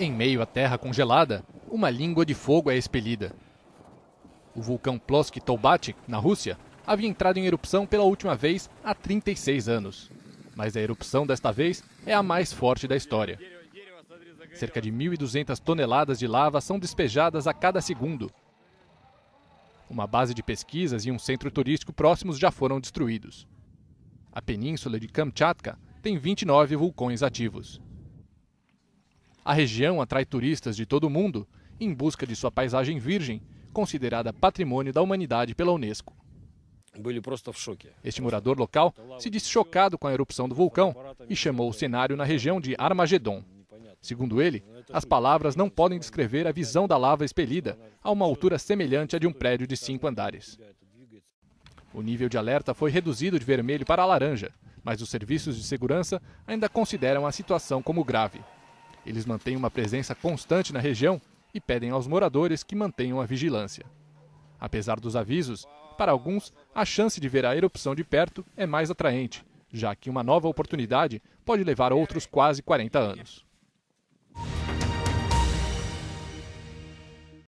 Em meio à terra congelada, uma língua de fogo é expelida. O vulcão Plosk Tolbatic, na Rússia, havia entrado em erupção pela última vez há 36 anos. Mas a erupção desta vez é a mais forte da história. Cerca de 1.200 toneladas de lava são despejadas a cada segundo. Uma base de pesquisas e um centro turístico próximos já foram destruídos. A península de Kamchatka tem 29 vulcões ativos. A região atrai turistas de todo o mundo em busca de sua paisagem virgem, considerada patrimônio da humanidade pela Unesco. Este morador local se disse chocado com a erupção do vulcão e chamou o cenário na região de Armagedon. Segundo ele, as palavras não podem descrever a visão da lava expelida a uma altura semelhante à de um prédio de cinco andares. O nível de alerta foi reduzido de vermelho para laranja, mas os serviços de segurança ainda consideram a situação como grave. Eles mantêm uma presença constante na região e pedem aos moradores que mantenham a vigilância. Apesar dos avisos, para alguns, a chance de ver a erupção de perto é mais atraente, já que uma nova oportunidade pode levar outros quase 40 anos.